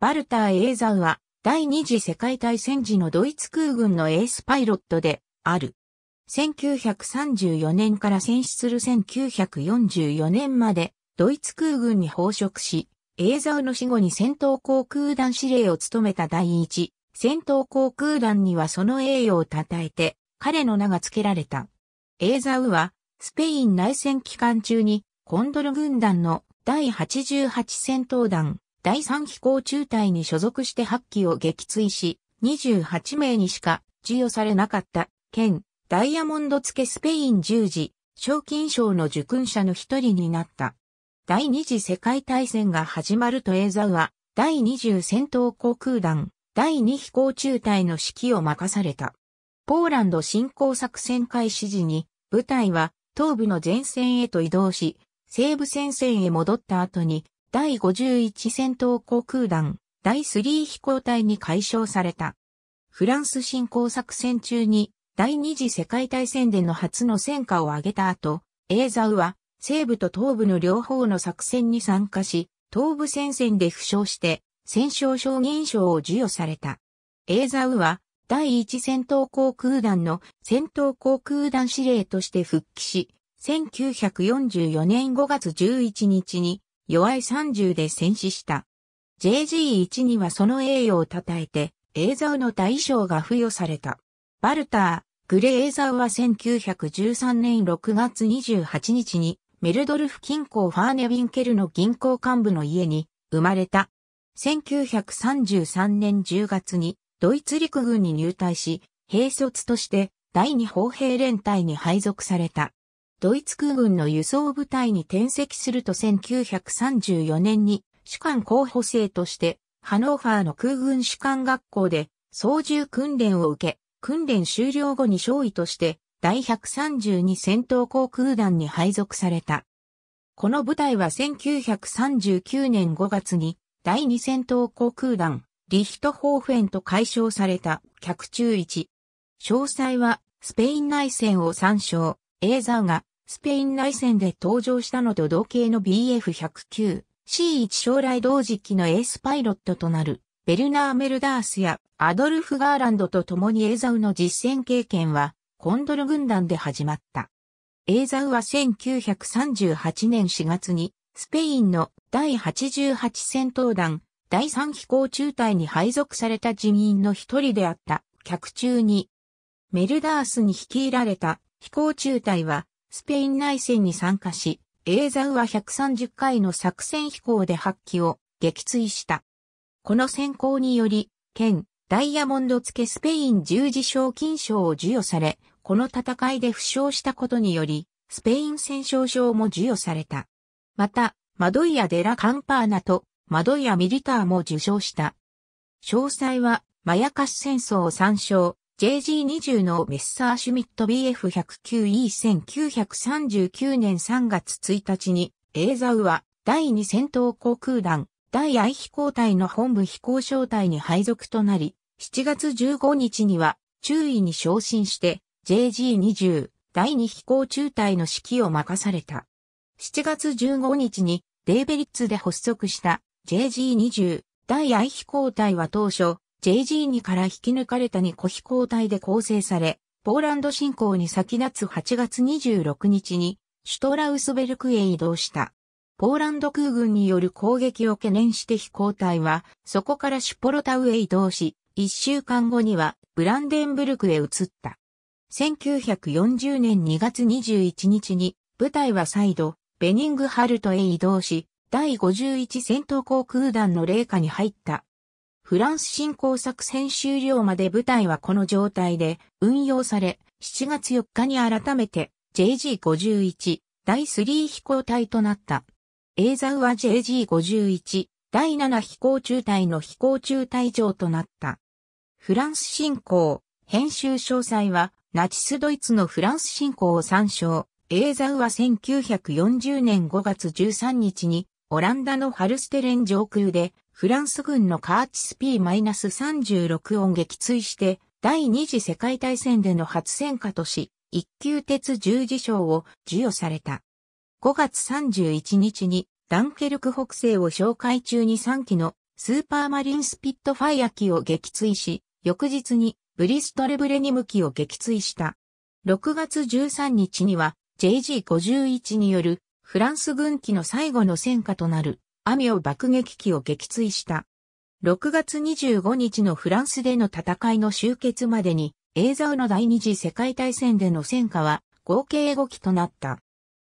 バルター・エーザウは、第二次世界大戦時のドイツ空軍のエースパイロットで、ある。1934年から戦死する1944年まで、ドイツ空軍に報職し、エーザウの死後に戦闘航空団司令を務めた第一、戦闘航空団にはその栄誉を称えて、彼の名が付けられた。エーザウは、スペイン内戦期間中に、コンドル軍団の第88戦闘団、第3飛行中隊に所属して8機を撃墜し、28名にしか授与されなかった、県、ダイヤモンド付けスペイン十字、賞金賞の受勲者の一人になった。第二次世界大戦が始まるとエーザウは、第20戦闘航空団、第2飛行中隊の指揮を任された。ポーランド侵攻作戦開始時に、部隊は東部の前線へと移動し、西部戦線へ戻った後に、第51戦闘航空団、第3飛行隊に解消された。フランス侵攻作戦中に、第二次世界大戦での初の戦果を挙げた後、エーザウは、西部と東部の両方の作戦に参加し、東部戦線で負傷して、戦勝証言賞を授与された。エーザウは、第一戦闘航空団の戦闘航空団司令として復帰し、1944年5月11日に弱い30で戦死した。JG1 にはその栄誉を称えて、映像の大賞が付与された。バルター、グレーザウは1913年6月28日に、メルドルフ近郊ファーネビンケルの銀行幹部の家に生まれた。1933年10月にドイツ陸軍に入隊し、兵卒として第二砲兵連隊に配属された。ドイツ空軍の輸送部隊に転籍すると1934年に主管候補生としてハノーファーの空軍主管学校で操縦訓練を受け、訓練終了後に少尉として第132戦闘航空団に配属された。この部隊は1939年5月に第2戦闘航空団リヒトホーフェンと解消された客中1。詳細はスペイン内戦を参照。エーザーがスペイン内戦で登場したのと同型の BF109、C1 将来同時期のエースパイロットとなる、ベルナー・メルダースやアドルフ・ガーランドと共にエーザウの実戦経験は、コンドル軍団で始まった。エーザウは1938年4月に、スペインの第88戦闘団、第3飛行中隊に配属された人員の一人であった、客中に、メルダースに率いられた飛行中隊は、スペイン内戦に参加し、エーザウは130回の作戦飛行で発揮を撃墜した。この選考により、県、ダイヤモンド付けスペイン十字賞金賞を授与され、この戦いで負傷したことにより、スペイン戦勝賞も授与された。また、マドイア・デラ・カンパーナとマドイア・ミリターも受賞した。詳細は、マヤカス戦争を参照。JG20 のメッサーシュミット BF109E1939 年3月1日に、エーザウは第2戦闘航空団、第愛飛行隊の本部飛行小隊に配属となり、7月15日には中尉に昇進して JG20 第2飛行中隊の指揮を任された。7月15日にデーベリッツで発足した JG20 第愛飛行隊は当初 JG2 から引き抜かれた2個飛行隊で構成され、ポーランド侵攻に先立つ8月26日に、シュトラウスベルクへ移動した。ポーランド空軍による攻撃を懸念して飛行隊は、そこからシュポロタウへ移動し、1週間後にはブランデンブルクへ移った。1940年2月21日に、部隊は再度、ベニングハルトへ移動し、第51戦闘航空団の霊下に入った。フランス侵攻作戦終了まで部隊はこの状態で運用され、7月4日に改めて JG51 第3飛行隊となった。エーザウは JG51 第7飛行中隊の飛行中隊長となった。フランス侵攻、編集詳細は、ナチスドイツのフランス侵攻を参照。エーザウは1940年5月13日に、オランダのハルステレン上空で、フランス軍のカーチス P-36 音撃墜して、第二次世界大戦での初戦火とし、一級鉄十字章を授与された。5月31日にダンケルク北西を紹介中に3機のスーパーマリンスピットファイア機を撃墜し、翌日にブリストレブレニム機を撃墜した。6月13日には JG51 によるフランス軍機の最後の戦火となるアミオ爆撃機を撃墜した。6月25日のフランスでの戦いの終結までに、エーザウの第二次世界大戦での戦果は合計5機となった。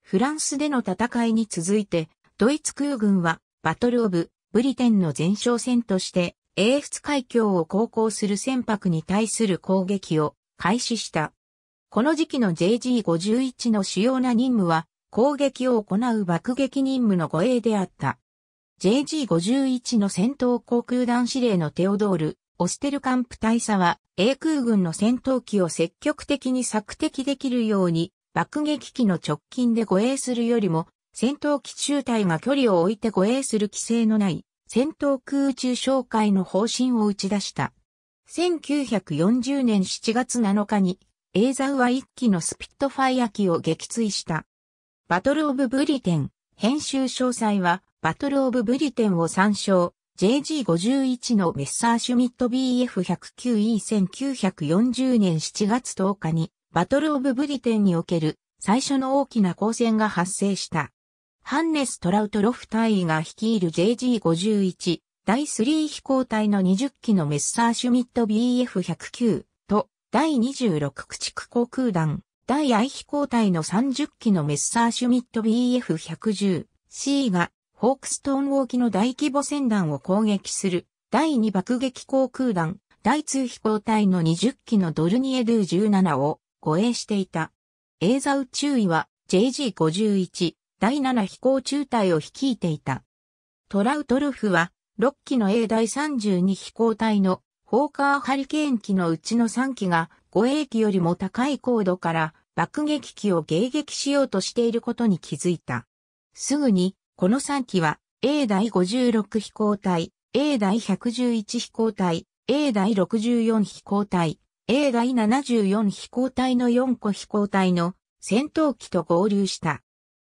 フランスでの戦いに続いて、ドイツ空軍はバトルオブブリテンの前哨戦として、英仏海峡を航行する船舶に対する攻撃を開始した。この時期の JG51 の主要な任務は、攻撃を行う爆撃任務の護衛であった。JG51 の戦闘航空団司令のテオドール、オステルカンプ大佐は、英空軍の戦闘機を積極的に索敵できるように、爆撃機の直近で護衛するよりも、戦闘機中隊が距離を置いて護衛する規制のない戦闘空中哨戒の方針を打ち出した。1940年7月7日にエーザウは一機のスピットファイア機を撃墜した。バトルオブブリテン編集詳細はバトルオブブリテンを参照、JG51 のメッサーシュミット BF109E1940 年7月10日に、バトルオブブリテンにおける最初の大きな光戦が発生した。ハンネス・トラウト・ロフ隊員が率いる JG51 第3飛行隊の20機のメッサーシュミット BF109 と第26駆逐航空団第 I 飛行隊の30機のメッサーシュミット BF110C がホークストーン沖の大規模船団を攻撃する第2爆撃航空団第2飛行隊の20機のドルニエドゥ17を護衛していた。エーザウ中尉は JG51 第7飛行中隊を率いていた。トラウトルフは6機の A 第32飛行隊のホーカーハリケーン機のうちの3機が護衛機よりも高い高度から爆撃機を迎撃しようとしていることに気づいた。すぐにこの3機は A 第56飛行隊、A 第111飛行隊、A 第64飛行隊、A 第74飛行隊の4個飛行隊の戦闘機と合流した。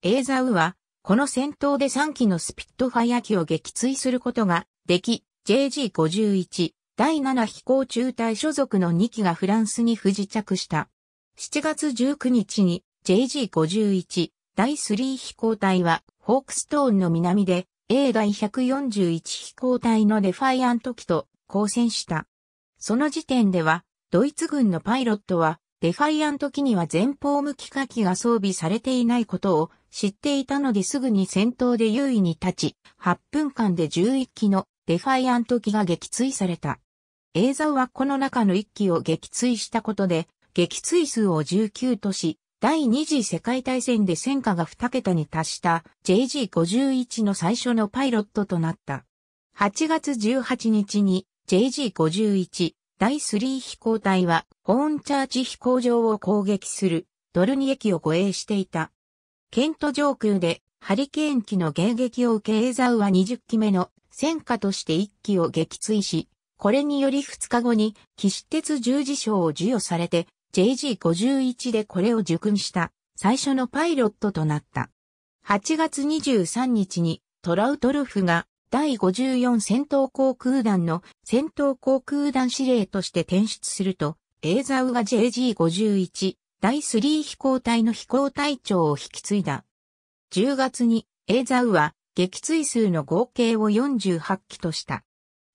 A ザウは、この戦闘で3機のスピットファイア機を撃墜することができ、JG51 第7飛行中隊所属の2機がフランスに不時着した。7月19日に JG51 第3飛行隊は、ホークストーンの南で、A 第141飛行隊のデファイアント機と交戦した。その時点では、ドイツ軍のパイロットは、デファイアント機には前方向き火器が装備されていないことを知っていたのですぐに戦闘で優位に立ち、8分間で11機のデファイアント機が撃墜された。映像はこの中の1機を撃墜したことで、撃墜数を19とし、第二次世界大戦で戦火が2桁に達した JG51 の最初のパイロットとなった。8月18日に JG51 第3飛行隊はホーンチャーチ飛行場を攻撃するドルニ駅を護衛していた。ケント上空でハリケーン機の迎撃を受けエーザウは20機目の戦火として1機を撃墜し、これにより2日後に騎士鉄十字章を授与されて JG51 でこれを熟した最初のパイロットとなった。8月23日にトラウトルフが第54戦闘航空団の戦闘航空団司令として転出すると、エーザウが JG51 第3飛行隊の飛行隊長を引き継いだ。10月にエーザウは撃墜数の合計を48機とした。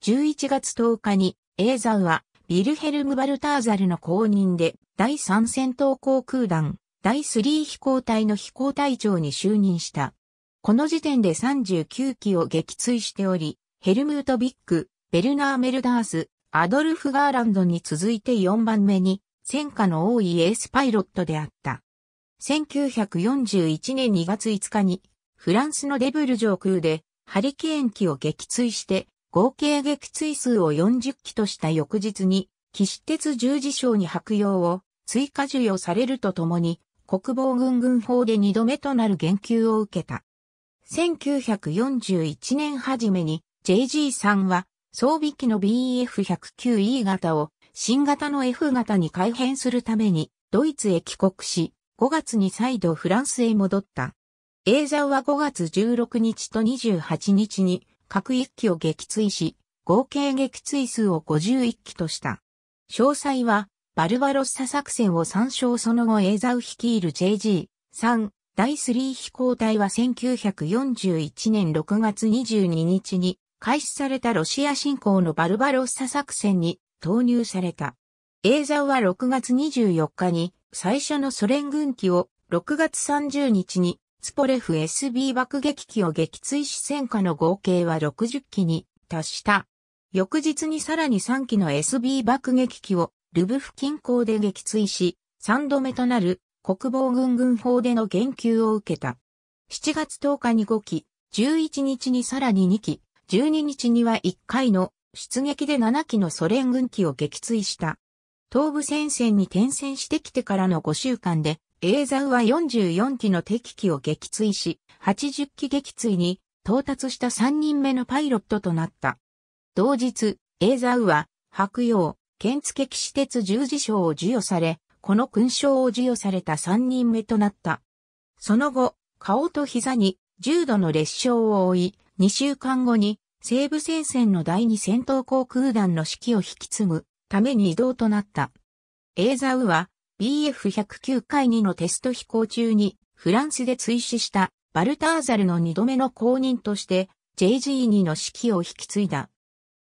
11月10日にエーザウはビルヘルム・バルターザルの公認で第3戦闘航空団、第3飛行隊の飛行隊長に就任した。この時点で39機を撃墜しており、ヘルムート・ビック、ベルナー・メルダース、アドルフ・ガーランドに続いて4番目に、戦火の多いエースパイロットであった。1941年2月5日に、フランスのデブル上空で、ハリケーン機を撃墜して、合計撃墜数を40機とした翌日に、騎士鉄十字章に白用を、追加授与されるとともに、国防軍軍法で2度目となる言及を受けた。1941年初めに JG さんは装備機の BF109E 型を新型の F 型に改変するためにドイツへ帰国し、5月に再度フランスへ戻った。エーザウは5月16日と28日に各1機を撃墜し、合計撃墜数を51機とした。詳細はバルバロッサ作戦を参照その後エーザウ率いる JG、3、第3飛行隊は1941年6月22日に開始されたロシア侵攻のバルバロッサ作戦に投入された。エーザウは6月24日に最初のソ連軍機を6月30日にスポレフ SB 爆撃機を撃墜し戦火の合計は60機に達した。翌日にさらに3機の SB 爆撃機をルブフ近郊で撃墜し、3度目となる国防軍軍法での言及を受けた。7月10日に5機、11日にさらに2機、12日には1回の出撃で7機のソ連軍機を撃墜した。東部戦線に転戦してきてからの5週間で、エーザウは44機の敵機を撃墜し、80機撃墜に到達した3人目のパイロットとなった。同日、エーザウは、白洋、剣付騎士鉄十字章を授与され、この勲章を授与された三人目となった。その後、顔と膝に重度の裂傷を負い、二週間後に西部戦線の第二戦闘航空団の指揮を引き継ぐために移動となった。エーザウは BF109 回2のテスト飛行中にフランスで追試したバルターザルの二度目の公認として JG2 の指揮を引き継いだ。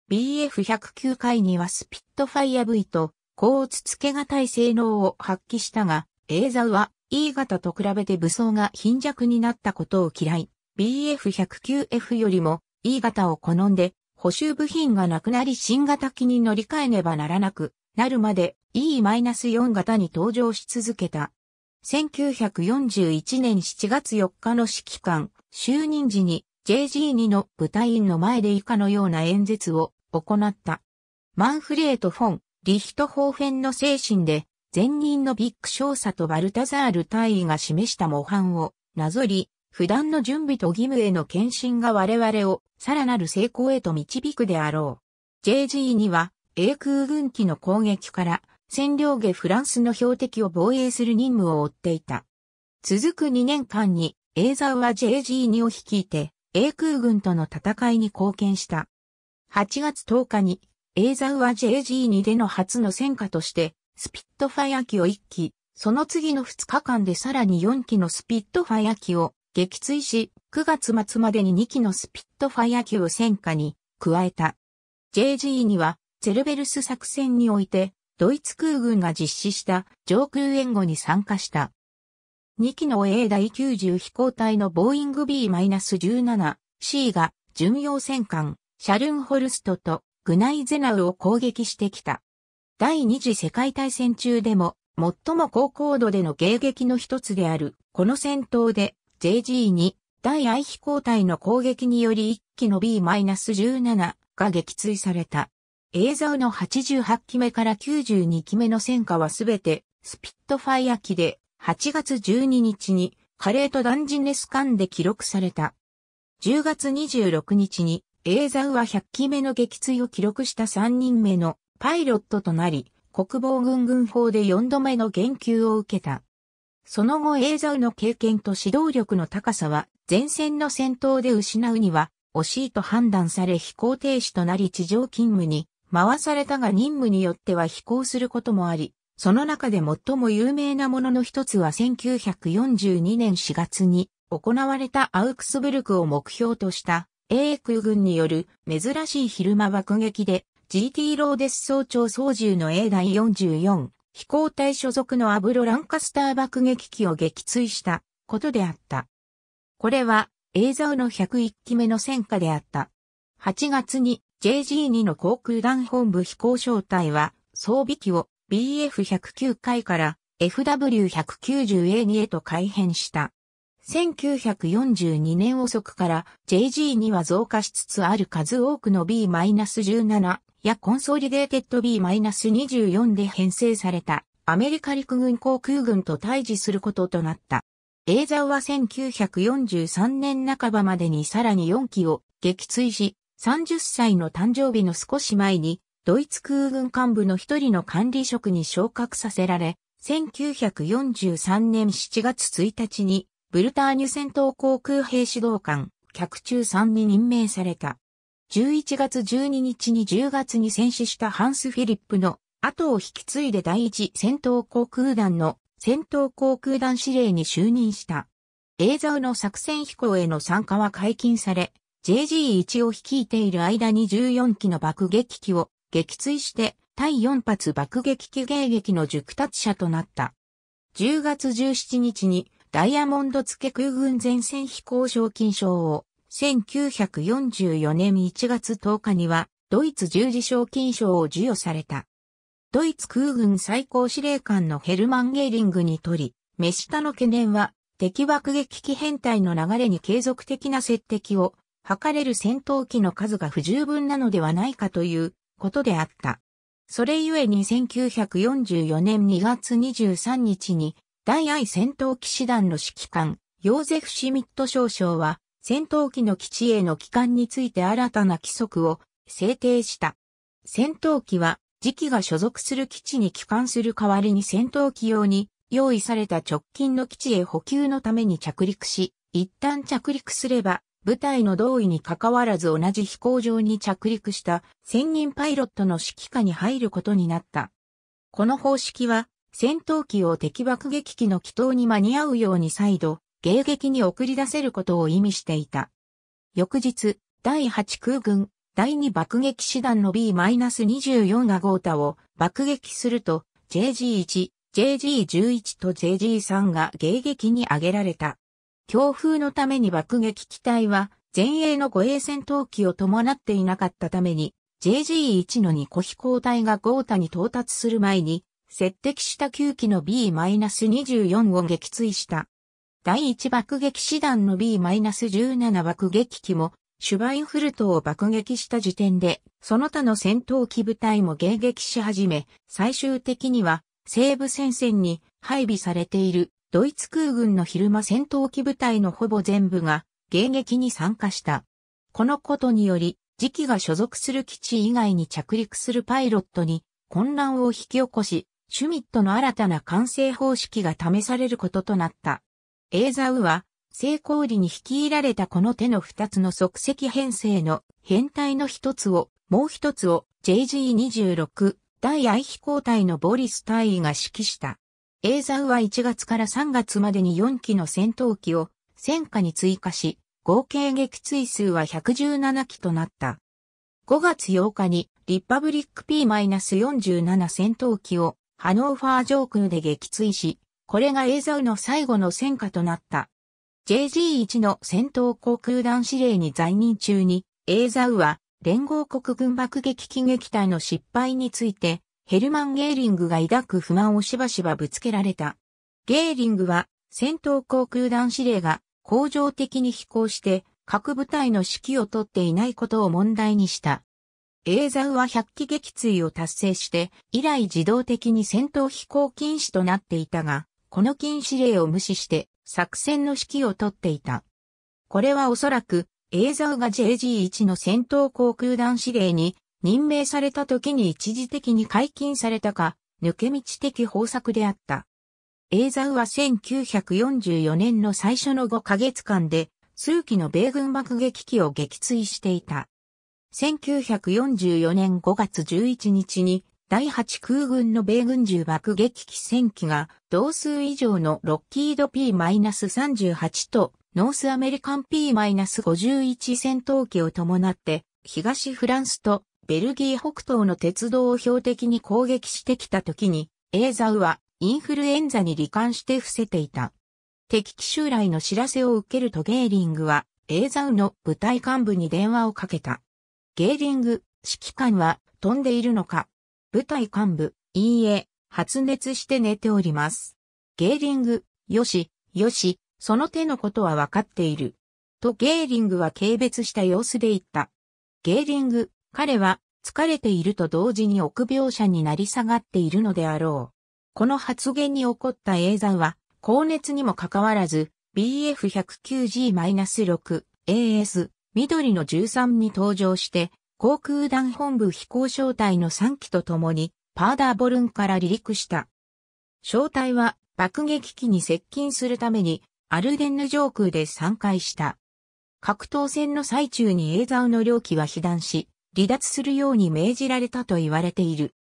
BF109 回にはスピットファイア V と、甲乙付けがたい性能を発揮したが、映像ザウは E 型と比べて武装が貧弱になったことを嫌い、BF109F よりも E 型を好んで、補修部品がなくなり新型機に乗り換えねばならなくなるまで E-4 型に登場し続けた。1941年7月4日の指揮官就任時に JG2 の部隊員の前で以下のような演説を行った。マンフレート・フォン、リヒトホーフェンの精神で、前任のビッグ少佐とバルタザール大尉が示した模範をなぞり、普段の準備と義務への献身が我々をさらなる成功へと導くであろう。JG には、英空軍機の攻撃から占領下フランスの標的を防衛する任務を負っていた。続く2年間に、エーザーは JG2 を率いて、英空軍との戦いに貢献した。8月10日に、エーザウは JG2 での初の戦果として、スピットファイア機を1機、その次の2日間でさらに4機のスピットファイア機を撃墜し、9月末までに2機のスピットファイア機を戦果に加えた。JG には、ゼルベルス作戦において、ドイツ空軍が実施した上空援護に参加した。2機の A 第90飛行隊のボーイング B-17C が巡洋戦艦シャルンホルストとグナイゼナウを攻撃してきた。第二次世界大戦中でも最も高高度での迎撃の一つである、この戦闘で j g に第愛飛行隊の攻撃により1機の B-17 が撃墜された。映像の88機目から92機目の戦果はすべてスピットファイア機で8月12日にカレーとダンジネス艦で記録された。10月26日にザウは100機目の撃墜を記録した3人目のパイロットとなり、国防軍軍法で4度目の言及を受けた。その後ザウの経験と指導力の高さは、前線の戦闘で失うには、惜しいと判断され飛行停止となり地上勤務に回されたが任務によっては飛行することもあり、その中で最も有名なものの一つは1942年4月に行われたアウクスブルクを目標とした英空軍による珍しい昼間爆撃で GT ローデス総長操縦の A 第44飛行隊所属のアブロランカスター爆撃機を撃墜したことであった。これは映像の101機目の戦果であった。8月に JG2 の航空団本部飛行小隊は装備機を BF109 回から FW190A2 へと改変した。1942年遅くから JG には増加しつつある数多くの B-17 やコンソリデーテッド B-24 で編成されたアメリカ陸軍航空軍と対峙することとなった。エーザウは1943年半ばまでにさらに4機を撃墜し、30歳の誕生日の少し前に、ドイツ空軍幹部の一人の管理職に昇格させられ、1943年7月1日にブルターニュ戦闘航空兵指導官、客中3に任命された。11月12日に10月に戦死したハンス・フィリップの後を引き継いで第一戦闘航空団の戦闘航空団司令に就任した。エーザウの作戦飛行への参加は解禁され、JG1 を率いている間に14機の爆撃機を撃墜して第4発爆撃機迎撃の熟達者となった。10月17日にダイヤモンド付空軍前線飛行賞金賞を、1944年1月10日には、ドイツ十字賞金賞を授与された。ドイツ空軍最高司令官のヘルマン・ゲーリングにとり、目下の懸念は、敵爆撃機編隊の流れに継続的な接敵を、図れる戦闘機の数が不十分なのではないかということであった。それゆえに1944年2月23日に大愛戦闘機師団の指揮官、ヨーゼフ・シミット少将は、戦闘機の基地への帰還について新たな規則を制定した。戦闘機は、時期が所属する基地に帰還する代わりに戦闘機用に用意された直近の基地へ補給のために着陸し、一旦着陸すれば、部隊の同意に関わらず同じ飛行場に着陸した専任パイロットの指揮下に入ることになった。この方式は戦闘機を敵爆撃機の機頭に間に合うように再度、迎撃に送り出せることを意味していた。翌日、第8空軍第2爆撃師団の B-24 がゴータを爆撃すると JG1、JG11 と JG3 が迎撃に挙げられた。強風のために爆撃機体は前衛の護衛戦闘機を伴っていなかったために JG1 の2個飛行隊がゴータに到達する前に接敵した9機の B-24 を撃墜した。第1爆撃師団の B-17 爆撃機も、シュバインフルトを爆撃した時点で、その他の戦闘機部隊も迎撃し始め、最終的には、西部戦線に配備されているドイツ空軍の昼間戦闘機部隊のほぼ全部が迎撃に参加した。このことにより、次期が所属する基地以外に着陸するパイロットに混乱を引き起こし、シュミットの新たな完成方式が試されることとなった。エーザウは、成功裏に率いられたこの手の二つの即席編成の変態の一つを、もう一つを JG26 大愛飛行隊のボリス隊員が指揮した。エーザウは1月から3月までに4機の戦闘機を戦火に追加し、合計撃墜数は117機となった。5月8日にリパブリック P-47 戦闘機をハノーファー上空で撃墜し、これがエーザウの最後の戦果となった。JG1 の戦闘航空団司令に在任中に、エーザウは連合国軍爆撃機撃隊の失敗について、ヘルマン・ゲーリングが抱く不満をしばしばぶつけられた。ゲーリングは戦闘航空団司令が恒常的に飛行して各部隊の指揮をとっていないことを問題にした。叡山は100機撃墜を達成して、以来自動的に戦闘飛行禁止となっていたが、この禁止令を無視して作戦の指揮をとっていた。これはおそらく、エーザウが JG1 の戦闘航空団司令に任命された時に一時的に解禁されたか、抜け道的方策であった。エーザウは1944年の最初の5ヶ月間で、数機の米軍爆撃機を撃墜していた。1944年5月11日に第8空軍の米軍銃爆撃機戦機が同数以上のロッキード P-38 とノースアメリカン P-51 戦闘機を伴って東フランスとベルギー北東の鉄道を標的に攻撃してきた時にエーザウはインフルエンザに罹患して伏せていた。敵機襲来の知らせを受けるとゲーリングはエーザウの部隊幹部に電話をかけた。ゲーリング、指揮官は飛んでいるのか部隊幹部、いいえ、発熱して寝ております。ゲーリング、よし、よし、その手のことはわかっている。とゲーリングは軽蔑した様子で言った。ゲーリング、彼は疲れていると同時に臆病者になり下がっているのであろう。この発言に起こった映像は、高熱にもかかわらず、BF109G-6、AS、緑の13に登場して、航空団本部飛行小隊の3機と共に、パーダーボルンから離陸した。小隊は爆撃機に接近するために、アルデンヌ上空で3回した。格闘戦の最中にエーザウの両機は被弾し、離脱するように命じられたと言われている。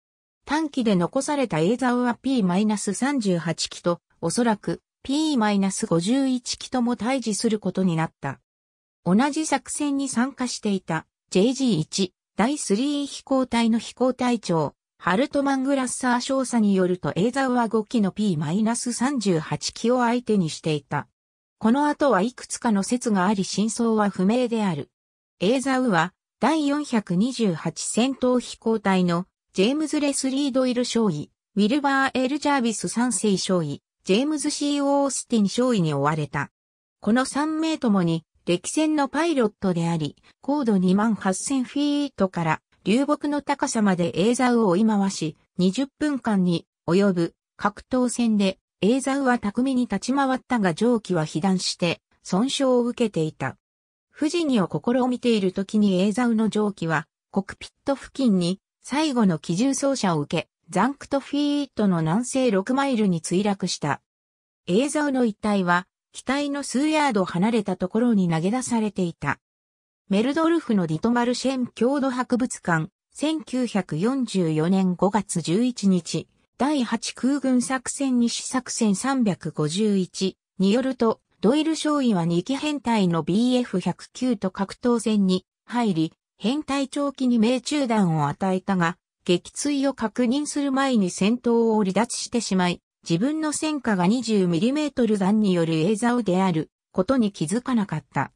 短期で残されたエーザウは P-38 機と、おそらく P-51 機とも対峙することになった。同じ作戦に参加していた JG1 第3飛行隊の飛行隊長、ハルトマングラッサー少佐によるとエーザウは5機の P-38 機を相手にしていた。この後はいくつかの説があり真相は不明である。エーザウは第428戦闘飛行隊のジェームズ・レスリー・ドイル少尉、ウィルバー・エル・ジャービス3世少尉、ジェームズ・ C・ オースティン少尉に追われた。この3名ともに歴戦のパイロットであり、高度28000フィートから流木の高さまでエーザウを追い回し、20分間に及ぶ格闘戦でエーザウは巧みに立ち回ったが蒸気は被弾して損傷を受けていた。富士にを試みている時にエーザウの蒸気はコクピット付近に最後の機銃走者を受け、ザンクトフィートの南西6マイルに墜落した。エーザウの一体は機体の数ヤード離れたところに投げ出されていた。メルドルフのディトマルシェン郷土博物館、1944年5月11日、第8空軍作戦西作戦351によると、ドイル少尉は2機編隊の BF109 と格闘戦に入り、編隊長期に命中弾を与えたが、撃墜を確認する前に戦闘を離脱してしまい、自分の戦火が 20mm 弾による映像であることに気づかなかった。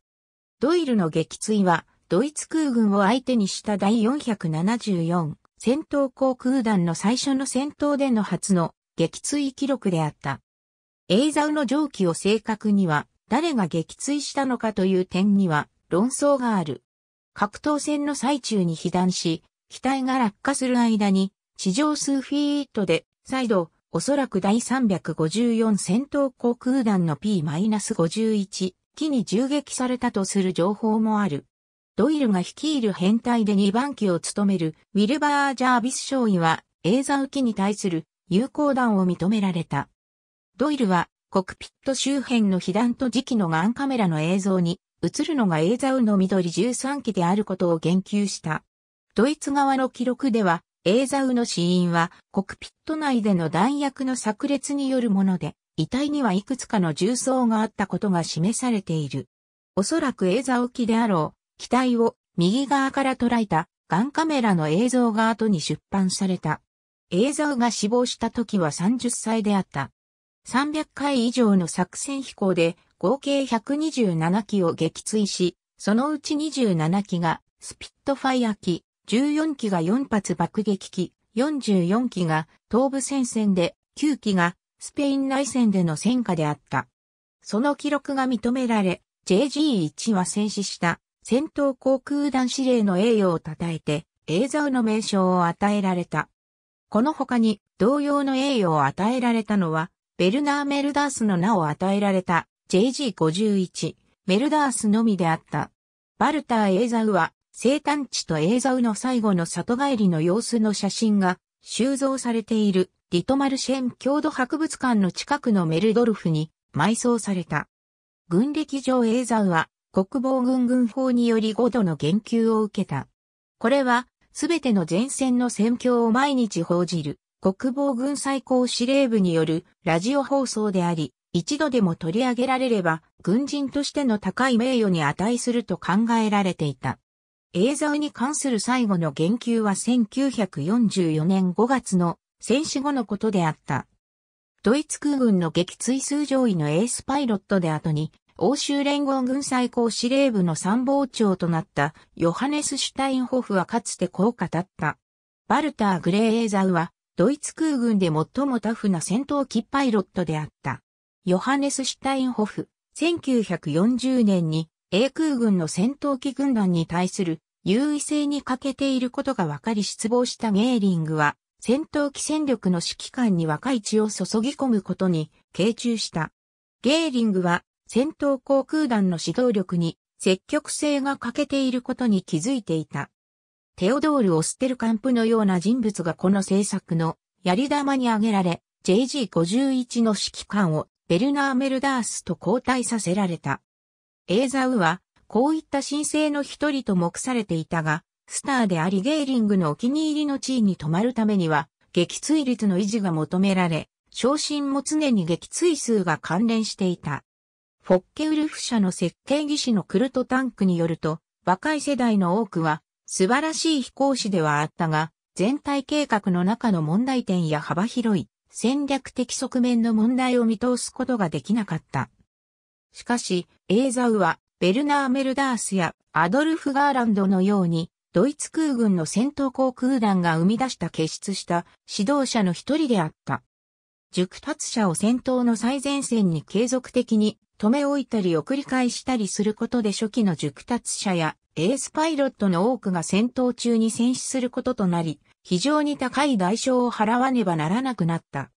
ドイルの撃墜は、ドイツ空軍を相手にした第474戦闘航空団の最初の戦闘での初の撃墜記録であった。映像の上記を正確には、誰が撃墜したのかという点には論争がある。格闘戦の最中に被弾し、機体が落下する間に、地上数フィートで再度おそらく第354戦闘航空団の P-51 機に銃撃されたとする情報もある。ドイルが率いる編隊で2番機を務めるウィルバー・ジャービス少尉はエーザウ機に対する友好弾を認められた。ドイルはコクピット周辺の被弾と磁気のガンカメラの映像に映るのがエーザウの緑13機であることを言及した。ドイツ側の記録ではエーザウの死因は、コクピット内での弾薬の炸裂によるもので、遺体にはいくつかの重装があったことが示されている。おそらくエーザであろう、機体を右側から捉えたガンカメラの映像が後に出版された。エーザウが死亡した時は30歳であった。300回以上の作戦飛行で合計127機を撃墜し、そのうち27機がスピットファイア機、14機が4発爆撃機、44機が東部戦線で、9機がスペイン内戦での戦火であった。その記録が認められ、JG1 は戦死した戦闘航空団司令の栄誉を称えて、エーザウの名称を与えられた。この他に同様の栄誉を与えられたのは、ベルナー・メルダースの名を与えられた JG51、メルダースのみであった。バルター・エーザウは生誕地とエーザウの最後の里帰りの様子の写真が収蔵されているリトマルシェン郷土博物館の近くのメルドルフに埋葬された。軍歴上エーザウは国防軍軍法により5度の言及を受けた。これはすべての前線の戦況を毎日報じる国防軍最高司令部によるラジオ放送であり、一度でも取り上げられれば軍人としての高い名誉に値すると考えられていた。映像に関する最後の言及は1944年5月の戦死後のことであった。ドイツ空軍の撃墜数上位のエースパイロットで後に、欧州連合軍最高司令部の参謀長となったヨハネス・シュタインホフはかつてこう語った。バルター・グレーエーザウは、ドイツ空軍で最もタフな戦闘機パイロットであった。ヨハネス・シュタインホフ、1940年に、英空軍の戦闘機軍団に対する優位性に欠けていることが分かり失望したゲーリングは、戦闘機戦力の指揮官に若い血を注ぎ込むことに傾注した。ゲーリングは戦闘航空団の指導力に積極性が欠けていることに気づいていた。テオドール・オステルカンプのような人物がこの政策のやり玉に挙げられ、JG51 の指揮官をベルナー・メルダースと交代させられた。エーザウはこういった申請の一人と目されていたが、スターでありゲーリングのお気に入りの地位に泊まるためには、撃墜率の維持が求められ、昇進も常に撃墜数が関連していた。フォッケウルフ社の設計技師のクルトタンクによると、若い世代の多くは素晴らしい飛行士ではあったが、全体計画の中の問題点や幅広い戦略的側面の問題を見通すことができなかった。しかし、エーザウはベルナー・メルダースやアドルフ・ガーランドのように、ドイツ空軍の戦闘航空団が生み出した傑出した指導者の一人であった。熟達者を戦闘の最前線に継続的に止め置いたり送り返したりすることで初期の熟達者やエースパイロットの多くが戦闘中に戦死することとなり、非常に高い代償を払わねばならなくなった。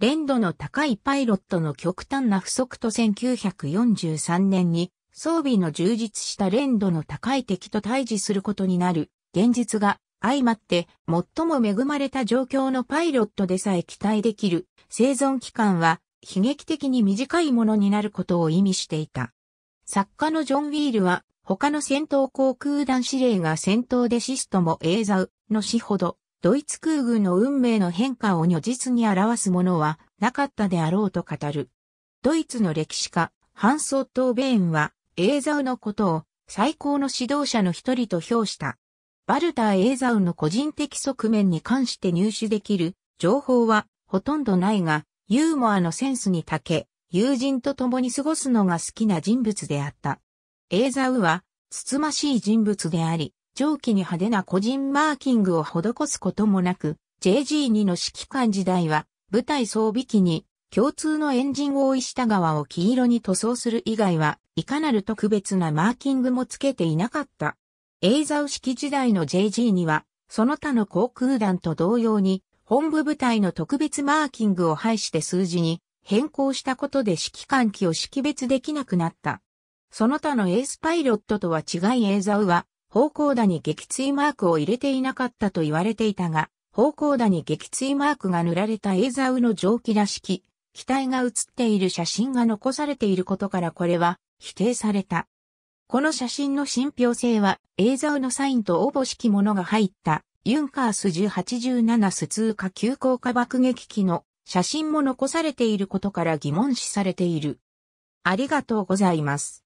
連度の高いパイロットの極端な不足と1943年に装備の充実した連度の高い敵と対峙することになる現実が相まって最も恵まれた状況のパイロットでさえ期待できる生存期間は悲劇的に短いものになることを意味していた。作家のジョン・ウィールは他の戦闘航空団司令が戦闘でシストもエーザウの死ほどドイツ空軍の運命の変化を如実に表すものはなかったであろうと語る。ドイツの歴史家、ハンソート・ベーンはエーザウのことを最高の指導者の一人と評した。バルター・エーザウの個人的側面に関して入手できる情報はほとんどないが、ユーモアのセンスに長け、友人と共に過ごすのが好きな人物であった。エーザウは、つつましい人物であり、上記に派手な個人マーキングを施すこともなく、JG2 の指揮官時代は、舞台装備機に共通のエンジンを覆い下側を黄色に塗装する以外はいかなる特別なマーキングもつけていなかった。エイザウ式時代の JG には、その他の航空団と同様に、本部部隊の特別マーキングを排して数字に変更したことで指揮官機を識別できなくなった。その他のエースパイロットとは違いエイザウは、方向打に撃墜マークを入れていなかったと言われていたが、方向打に撃墜マークが塗られたエイザウの蒸気らしき機体が写っている写真が残されていることからこれは否定された。この写真の信憑性はエーザウのサインとおぼしきものが入ったユンカース1087ス通過急降下爆撃機の写真も残されていることから疑問視されている。ありがとうございます。